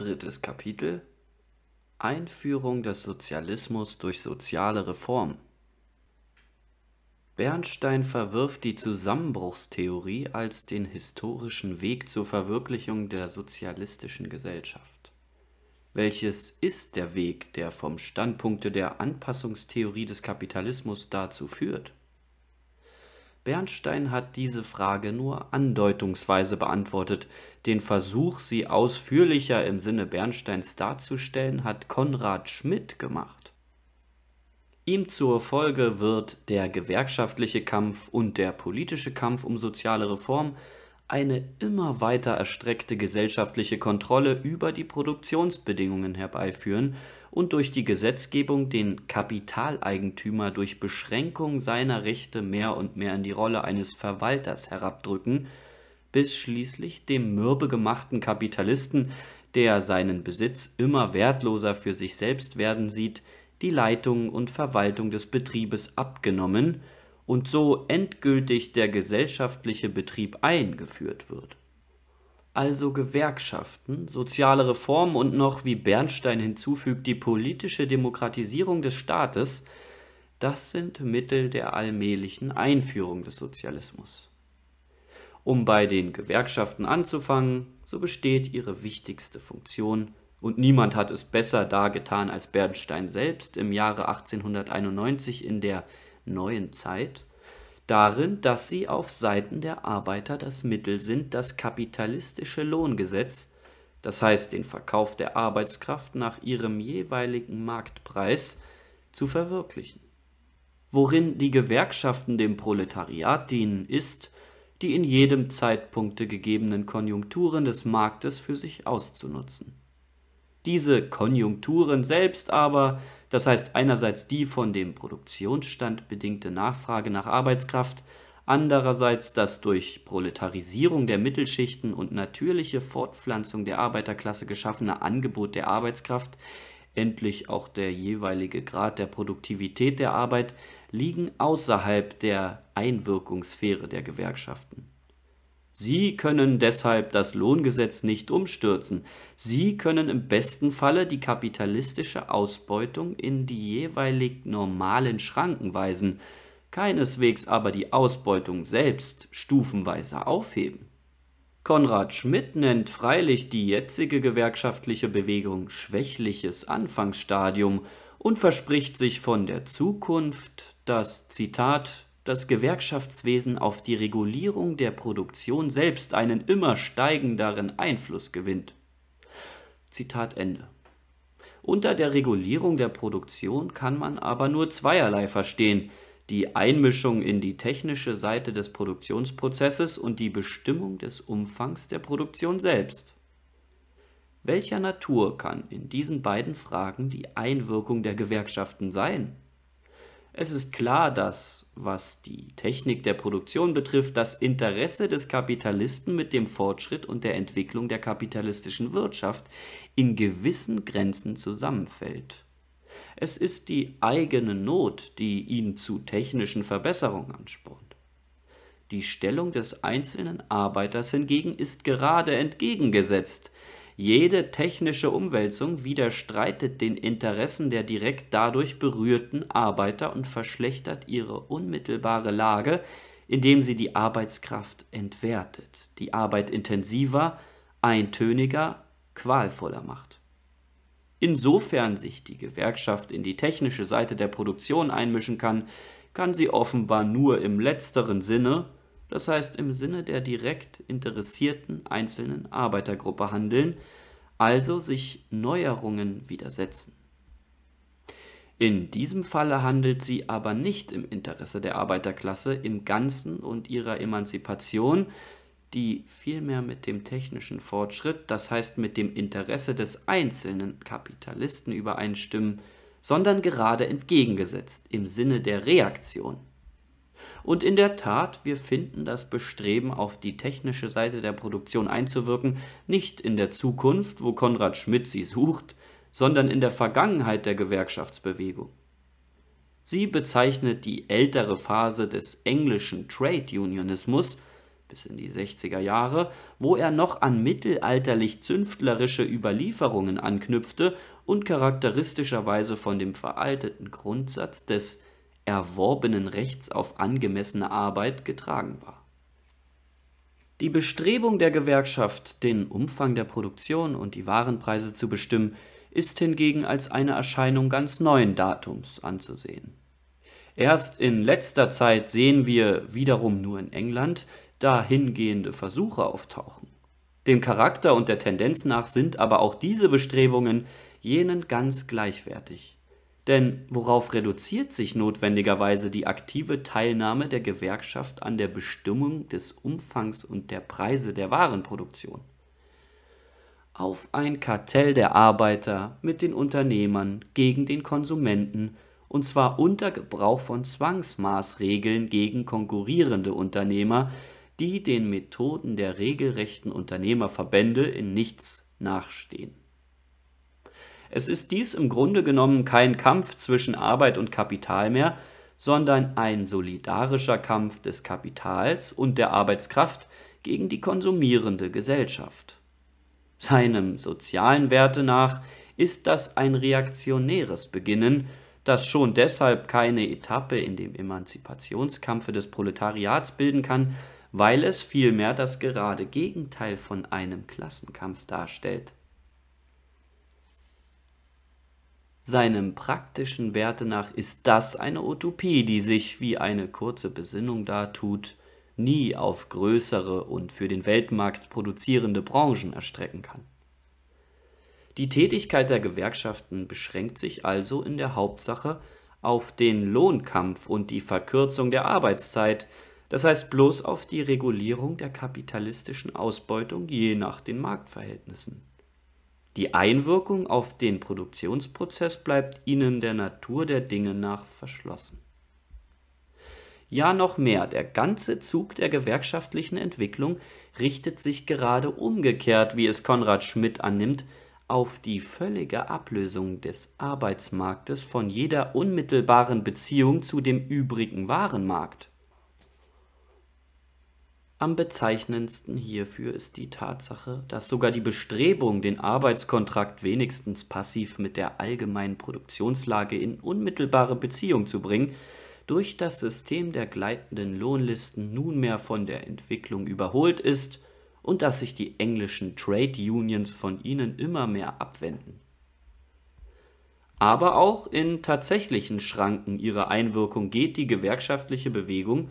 Drittes Kapitel Einführung des Sozialismus durch soziale Reform Bernstein verwirft die Zusammenbruchstheorie als den historischen Weg zur Verwirklichung der sozialistischen Gesellschaft. Welches ist der Weg, der vom Standpunkte der Anpassungstheorie des Kapitalismus dazu führt? Bernstein hat diese Frage nur andeutungsweise beantwortet. Den Versuch, sie ausführlicher im Sinne Bernsteins darzustellen, hat Konrad Schmidt gemacht. Ihm zur Folge wird der gewerkschaftliche Kampf und der politische Kampf um soziale Reform eine immer weiter erstreckte gesellschaftliche Kontrolle über die Produktionsbedingungen herbeiführen und durch die Gesetzgebung den Kapitaleigentümer durch Beschränkung seiner Rechte mehr und mehr in die Rolle eines Verwalters herabdrücken, bis schließlich dem mürbe gemachten Kapitalisten, der seinen Besitz immer wertloser für sich selbst werden sieht, die Leitung und Verwaltung des Betriebes abgenommen und so endgültig der gesellschaftliche Betrieb eingeführt wird also Gewerkschaften, soziale Reformen und noch, wie Bernstein hinzufügt, die politische Demokratisierung des Staates, das sind Mittel der allmählichen Einführung des Sozialismus. Um bei den Gewerkschaften anzufangen, so besteht ihre wichtigste Funktion, und niemand hat es besser dargetan als Bernstein selbst im Jahre 1891 in der Neuen Zeit, darin, dass sie auf Seiten der Arbeiter das Mittel sind, das kapitalistische Lohngesetz, das heißt den Verkauf der Arbeitskraft nach ihrem jeweiligen Marktpreis, zu verwirklichen. Worin die Gewerkschaften dem Proletariat dienen, ist, die in jedem Zeitpunkte gegebenen Konjunkturen des Marktes für sich auszunutzen. Diese Konjunkturen selbst aber das heißt einerseits die von dem Produktionsstand bedingte Nachfrage nach Arbeitskraft, andererseits das durch Proletarisierung der Mittelschichten und natürliche Fortpflanzung der Arbeiterklasse geschaffene Angebot der Arbeitskraft, endlich auch der jeweilige Grad der Produktivität der Arbeit, liegen außerhalb der Einwirkungssphäre der Gewerkschaften. Sie können deshalb das Lohngesetz nicht umstürzen. Sie können im besten Falle die kapitalistische Ausbeutung in die jeweilig normalen Schranken weisen, keineswegs aber die Ausbeutung selbst stufenweise aufheben. Konrad Schmidt nennt freilich die jetzige gewerkschaftliche Bewegung schwächliches Anfangsstadium und verspricht sich von der Zukunft das Zitat das Gewerkschaftswesen auf die Regulierung der Produktion selbst einen immer steigenderen Einfluss gewinnt. Zitat Ende. Unter der Regulierung der Produktion kann man aber nur zweierlei verstehen, die Einmischung in die technische Seite des Produktionsprozesses und die Bestimmung des Umfangs der Produktion selbst. Welcher Natur kann in diesen beiden Fragen die Einwirkung der Gewerkschaften sein? Es ist klar, dass, was die Technik der Produktion betrifft, das Interesse des Kapitalisten mit dem Fortschritt und der Entwicklung der kapitalistischen Wirtschaft in gewissen Grenzen zusammenfällt. Es ist die eigene Not, die ihn zu technischen Verbesserungen anspornt. Die Stellung des einzelnen Arbeiters hingegen ist gerade entgegengesetzt. Jede technische Umwälzung widerstreitet den Interessen der direkt dadurch berührten Arbeiter und verschlechtert ihre unmittelbare Lage, indem sie die Arbeitskraft entwertet, die Arbeit intensiver, eintöniger, qualvoller macht. Insofern sich die Gewerkschaft in die technische Seite der Produktion einmischen kann, kann sie offenbar nur im letzteren Sinne, das heißt im Sinne der direkt interessierten einzelnen Arbeitergruppe handeln, also sich Neuerungen widersetzen. In diesem Falle handelt sie aber nicht im Interesse der Arbeiterklasse im Ganzen und ihrer Emanzipation, die vielmehr mit dem technischen Fortschritt, das heißt mit dem Interesse des einzelnen Kapitalisten übereinstimmen, sondern gerade entgegengesetzt im Sinne der Reaktion. Und in der Tat, wir finden das Bestreben, auf die technische Seite der Produktion einzuwirken, nicht in der Zukunft, wo Konrad Schmidt sie sucht, sondern in der Vergangenheit der Gewerkschaftsbewegung. Sie bezeichnet die ältere Phase des englischen Trade Unionismus bis in die 60er Jahre, wo er noch an mittelalterlich zünftlerische Überlieferungen anknüpfte und charakteristischerweise von dem veralteten Grundsatz des erworbenen Rechts auf angemessene Arbeit getragen war. Die Bestrebung der Gewerkschaft, den Umfang der Produktion und die Warenpreise zu bestimmen, ist hingegen als eine Erscheinung ganz neuen Datums anzusehen. Erst in letzter Zeit sehen wir wiederum nur in England dahingehende Versuche auftauchen. Dem Charakter und der Tendenz nach sind aber auch diese Bestrebungen jenen ganz gleichwertig. Denn worauf reduziert sich notwendigerweise die aktive Teilnahme der Gewerkschaft an der Bestimmung des Umfangs und der Preise der Warenproduktion? Auf ein Kartell der Arbeiter mit den Unternehmern gegen den Konsumenten, und zwar unter Gebrauch von Zwangsmaßregeln gegen konkurrierende Unternehmer, die den Methoden der regelrechten Unternehmerverbände in nichts nachstehen. Es ist dies im Grunde genommen kein Kampf zwischen Arbeit und Kapital mehr, sondern ein solidarischer Kampf des Kapitals und der Arbeitskraft gegen die konsumierende Gesellschaft. Seinem sozialen Werte nach ist das ein reaktionäres Beginnen, das schon deshalb keine Etappe in dem Emanzipationskampfe des Proletariats bilden kann, weil es vielmehr das gerade Gegenteil von einem Klassenkampf darstellt. Seinem praktischen Werte nach ist das eine Utopie, die sich, wie eine kurze Besinnung dartut, nie auf größere und für den Weltmarkt produzierende Branchen erstrecken kann. Die Tätigkeit der Gewerkschaften beschränkt sich also in der Hauptsache auf den Lohnkampf und die Verkürzung der Arbeitszeit, das heißt bloß auf die Regulierung der kapitalistischen Ausbeutung je nach den Marktverhältnissen. Die Einwirkung auf den Produktionsprozess bleibt ihnen der Natur der Dinge nach verschlossen. Ja, noch mehr, der ganze Zug der gewerkschaftlichen Entwicklung richtet sich gerade umgekehrt, wie es Konrad Schmidt annimmt, auf die völlige Ablösung des Arbeitsmarktes von jeder unmittelbaren Beziehung zu dem übrigen Warenmarkt. Am bezeichnendsten hierfür ist die Tatsache, dass sogar die Bestrebung, den Arbeitskontrakt wenigstens passiv mit der allgemeinen Produktionslage in unmittelbare Beziehung zu bringen, durch das System der gleitenden Lohnlisten nunmehr von der Entwicklung überholt ist und dass sich die englischen Trade Unions von ihnen immer mehr abwenden. Aber auch in tatsächlichen Schranken ihrer Einwirkung geht die gewerkschaftliche Bewegung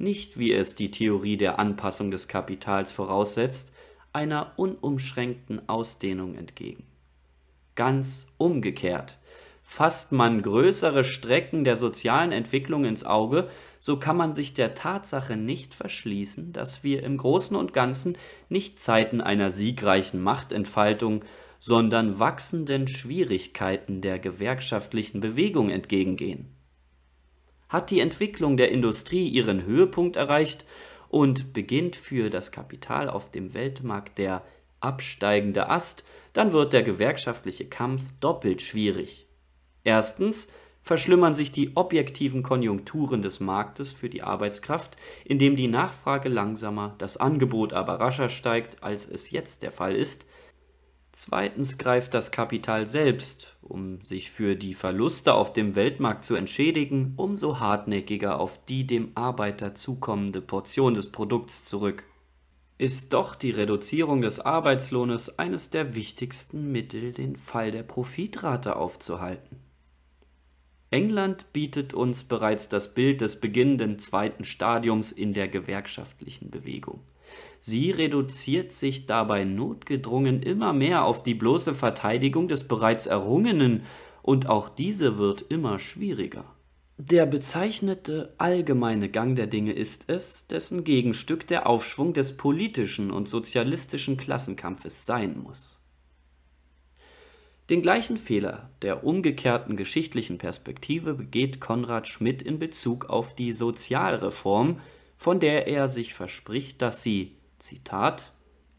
nicht, wie es die Theorie der Anpassung des Kapitals voraussetzt, einer unumschränkten Ausdehnung entgegen. Ganz umgekehrt. Fasst man größere Strecken der sozialen Entwicklung ins Auge, so kann man sich der Tatsache nicht verschließen, dass wir im Großen und Ganzen nicht Zeiten einer siegreichen Machtentfaltung, sondern wachsenden Schwierigkeiten der gewerkschaftlichen Bewegung entgegengehen hat die Entwicklung der Industrie ihren Höhepunkt erreicht und beginnt für das Kapital auf dem Weltmarkt der absteigende Ast, dann wird der gewerkschaftliche Kampf doppelt schwierig. Erstens verschlimmern sich die objektiven Konjunkturen des Marktes für die Arbeitskraft, indem die Nachfrage langsamer, das Angebot aber rascher steigt, als es jetzt der Fall ist, Zweitens greift das Kapital selbst, um sich für die Verluste auf dem Weltmarkt zu entschädigen, umso hartnäckiger auf die dem Arbeiter zukommende Portion des Produkts zurück. Ist doch die Reduzierung des Arbeitslohnes eines der wichtigsten Mittel, den Fall der Profitrate aufzuhalten. England bietet uns bereits das Bild des beginnenden zweiten Stadiums in der gewerkschaftlichen Bewegung. Sie reduziert sich dabei notgedrungen immer mehr auf die bloße Verteidigung des bereits Errungenen, und auch diese wird immer schwieriger. Der bezeichnete allgemeine Gang der Dinge ist es, dessen Gegenstück der Aufschwung des politischen und sozialistischen Klassenkampfes sein muss. Den gleichen Fehler der umgekehrten geschichtlichen Perspektive begeht Konrad Schmidt in Bezug auf die Sozialreform, von der er sich verspricht, dass sie Zitat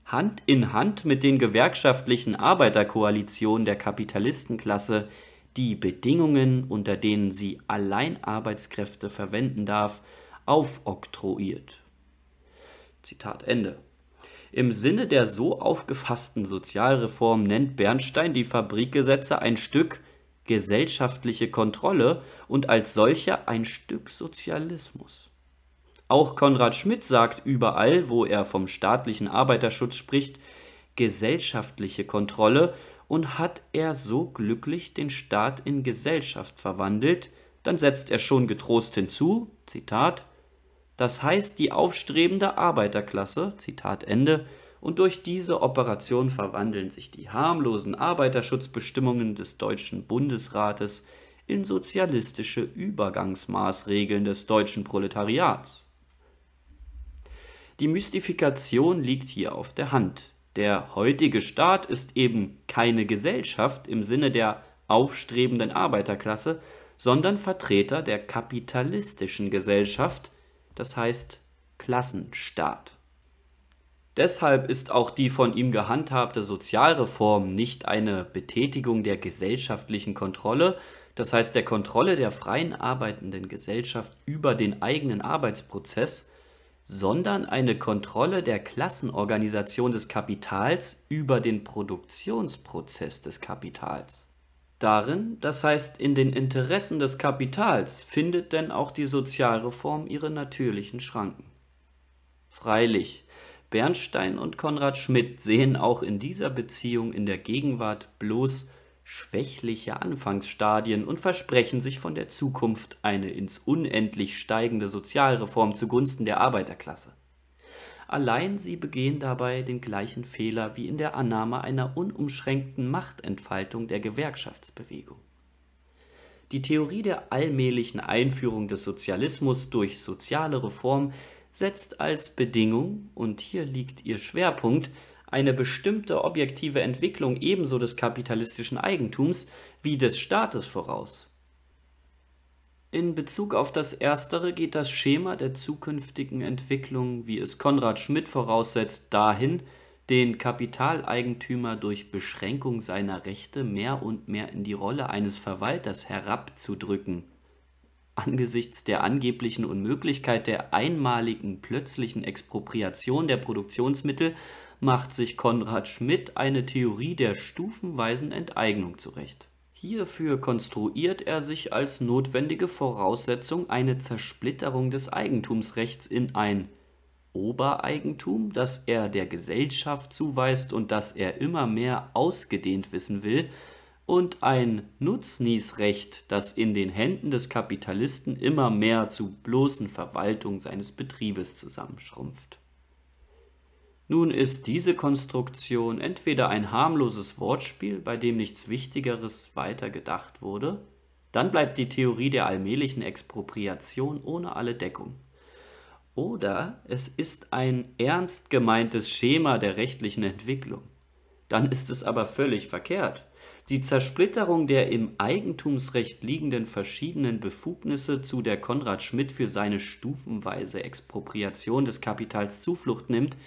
Hand in Hand mit den gewerkschaftlichen Arbeiterkoalitionen der Kapitalistenklasse die Bedingungen, unter denen sie allein Arbeitskräfte verwenden darf, aufoktroyiert. Zitat Ende. Im Sinne der so aufgefassten Sozialreform nennt Bernstein die Fabrikgesetze ein Stück gesellschaftliche Kontrolle und als solcher ein Stück Sozialismus. Auch Konrad Schmidt sagt überall, wo er vom staatlichen Arbeiterschutz spricht, gesellschaftliche Kontrolle und hat er so glücklich den Staat in Gesellschaft verwandelt, dann setzt er schon getrost hinzu, Zitat, das heißt die aufstrebende Arbeiterklasse, Zitat Ende, und durch diese Operation verwandeln sich die harmlosen Arbeiterschutzbestimmungen des Deutschen Bundesrates in sozialistische Übergangsmaßregeln des deutschen Proletariats. Die Mystifikation liegt hier auf der Hand. Der heutige Staat ist eben keine Gesellschaft im Sinne der aufstrebenden Arbeiterklasse, sondern Vertreter der kapitalistischen Gesellschaft, das heißt Klassenstaat. Deshalb ist auch die von ihm gehandhabte Sozialreform nicht eine Betätigung der gesellschaftlichen Kontrolle, das heißt der Kontrolle der freien arbeitenden Gesellschaft über den eigenen Arbeitsprozess, sondern eine Kontrolle der Klassenorganisation des Kapitals über den Produktionsprozess des Kapitals. Darin, das heißt in den Interessen des Kapitals, findet denn auch die Sozialreform ihre natürlichen Schranken. Freilich, Bernstein und Konrad Schmidt sehen auch in dieser Beziehung in der Gegenwart bloß schwächliche Anfangsstadien und versprechen sich von der Zukunft eine ins Unendlich steigende Sozialreform zugunsten der Arbeiterklasse. Allein sie begehen dabei den gleichen Fehler wie in der Annahme einer unumschränkten Machtentfaltung der Gewerkschaftsbewegung. Die Theorie der allmählichen Einführung des Sozialismus durch soziale Reform setzt als Bedingung, und hier liegt ihr Schwerpunkt, eine bestimmte objektive Entwicklung ebenso des kapitalistischen Eigentums wie des Staates voraus. In Bezug auf das Erstere geht das Schema der zukünftigen Entwicklung, wie es Konrad Schmidt voraussetzt, dahin, den Kapitaleigentümer durch Beschränkung seiner Rechte mehr und mehr in die Rolle eines Verwalters herabzudrücken angesichts der angeblichen Unmöglichkeit der einmaligen plötzlichen Expropriation der Produktionsmittel macht sich Konrad Schmidt eine Theorie der stufenweisen Enteignung zurecht. Hierfür konstruiert er sich als notwendige Voraussetzung eine Zersplitterung des Eigentumsrechts in ein Obereigentum, das er der Gesellschaft zuweist und das er immer mehr ausgedehnt wissen will, und ein Nutznießrecht, das in den Händen des Kapitalisten immer mehr zu bloßen Verwaltung seines Betriebes zusammenschrumpft. Nun ist diese Konstruktion entweder ein harmloses Wortspiel, bei dem nichts Wichtigeres weiter gedacht wurde, dann bleibt die Theorie der allmählichen Expropriation ohne alle Deckung. Oder es ist ein ernst gemeintes Schema der rechtlichen Entwicklung. Dann ist es aber völlig verkehrt die Zersplitterung der im Eigentumsrecht liegenden verschiedenen Befugnisse, zu der Konrad Schmidt für seine stufenweise Expropriation des Kapitals Zuflucht nimmt,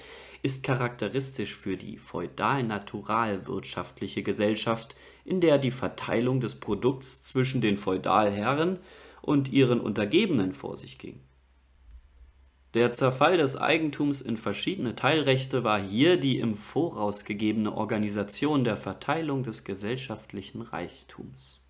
ist charakteristisch für die feudal-naturalwirtschaftliche Gesellschaft, in der die Verteilung des Produkts zwischen den Feudalherren und ihren Untergebenen vor sich ging der Zerfall des Eigentums in verschiedene Teilrechte war hier die im Voraus gegebene Organisation der Verteilung des gesellschaftlichen Reichtums.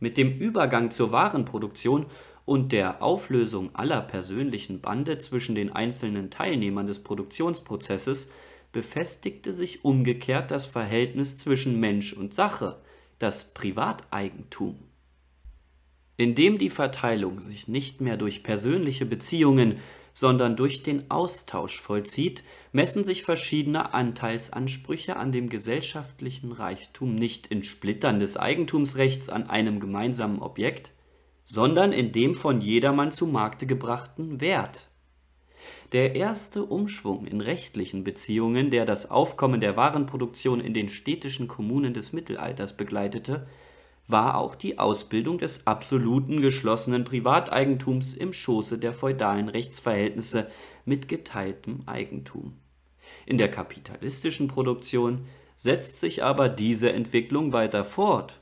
Mit dem Übergang zur Warenproduktion und der Auflösung aller persönlichen Bande zwischen den einzelnen Teilnehmern des Produktionsprozesses befestigte sich umgekehrt das Verhältnis zwischen Mensch und Sache, das Privateigentum. Indem die Verteilung sich nicht mehr durch persönliche Beziehungen, sondern durch den Austausch vollzieht, messen sich verschiedene Anteilsansprüche an dem gesellschaftlichen Reichtum nicht in Splittern des Eigentumsrechts an einem gemeinsamen Objekt, sondern in dem von jedermann zu Markte gebrachten Wert. Der erste Umschwung in rechtlichen Beziehungen, der das Aufkommen der Warenproduktion in den städtischen Kommunen des Mittelalters begleitete, war auch die Ausbildung des absoluten geschlossenen Privateigentums im Schoße der feudalen Rechtsverhältnisse mit geteiltem Eigentum. In der kapitalistischen Produktion setzt sich aber diese Entwicklung weiter fort.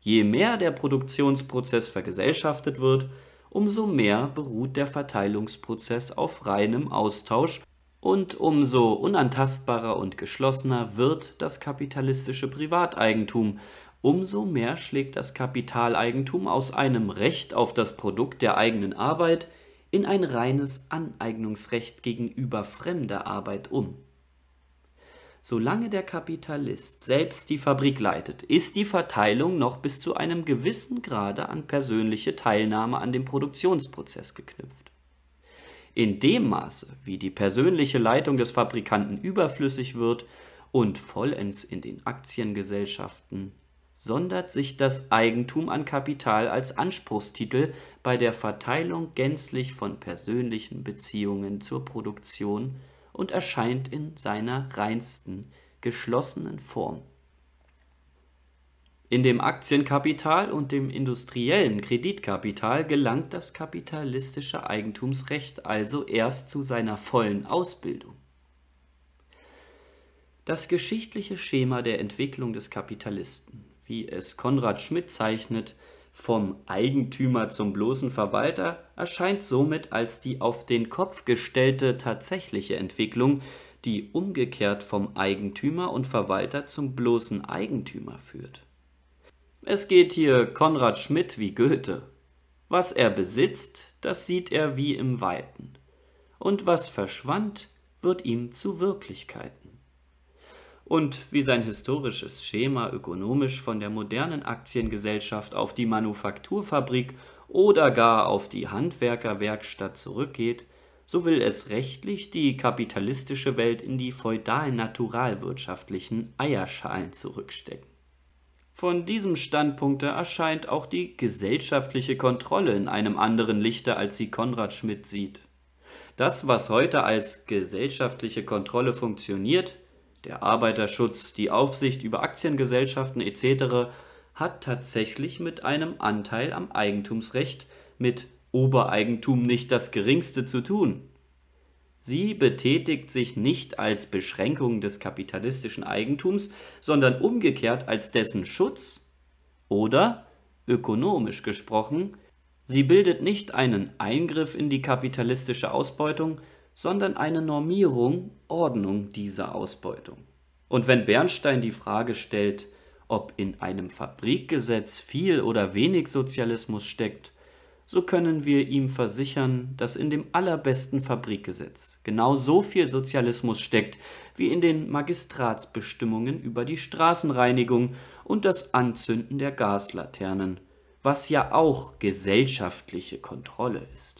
Je mehr der Produktionsprozess vergesellschaftet wird, umso mehr beruht der Verteilungsprozess auf reinem Austausch und umso unantastbarer und geschlossener wird das kapitalistische Privateigentum, umso mehr schlägt das Kapitaleigentum aus einem Recht auf das Produkt der eigenen Arbeit in ein reines Aneignungsrecht gegenüber fremder Arbeit um. Solange der Kapitalist selbst die Fabrik leitet, ist die Verteilung noch bis zu einem gewissen Grade an persönliche Teilnahme an dem Produktionsprozess geknüpft. In dem Maße, wie die persönliche Leitung des Fabrikanten überflüssig wird und vollends in den Aktiengesellschaften sondert sich das Eigentum an Kapital als Anspruchstitel bei der Verteilung gänzlich von persönlichen Beziehungen zur Produktion und erscheint in seiner reinsten, geschlossenen Form. In dem Aktienkapital und dem industriellen Kreditkapital gelangt das kapitalistische Eigentumsrecht also erst zu seiner vollen Ausbildung. Das geschichtliche Schema der Entwicklung des Kapitalisten wie es Konrad Schmidt zeichnet, vom Eigentümer zum bloßen Verwalter erscheint somit als die auf den Kopf gestellte tatsächliche Entwicklung, die umgekehrt vom Eigentümer und Verwalter zum bloßen Eigentümer führt. Es geht hier Konrad Schmidt wie Goethe. Was er besitzt, das sieht er wie im Weiten, und was verschwand, wird ihm zu Wirklichkeiten und wie sein historisches Schema ökonomisch von der modernen Aktiengesellschaft auf die Manufakturfabrik oder gar auf die Handwerkerwerkstatt zurückgeht, so will es rechtlich die kapitalistische Welt in die feudal-naturalwirtschaftlichen Eierschalen zurückstecken. Von diesem Standpunkte erscheint auch die gesellschaftliche Kontrolle in einem anderen Lichte, als sie Konrad Schmidt sieht. Das, was heute als gesellschaftliche Kontrolle funktioniert, der Arbeiterschutz, die Aufsicht über Aktiengesellschaften etc. hat tatsächlich mit einem Anteil am Eigentumsrecht mit Obereigentum nicht das geringste zu tun. Sie betätigt sich nicht als Beschränkung des kapitalistischen Eigentums, sondern umgekehrt als dessen Schutz oder, ökonomisch gesprochen, sie bildet nicht einen Eingriff in die kapitalistische Ausbeutung, sondern eine Normierung, Ordnung dieser Ausbeutung. Und wenn Bernstein die Frage stellt, ob in einem Fabrikgesetz viel oder wenig Sozialismus steckt, so können wir ihm versichern, dass in dem allerbesten Fabrikgesetz genau so viel Sozialismus steckt wie in den Magistratsbestimmungen über die Straßenreinigung und das Anzünden der Gaslaternen, was ja auch gesellschaftliche Kontrolle ist.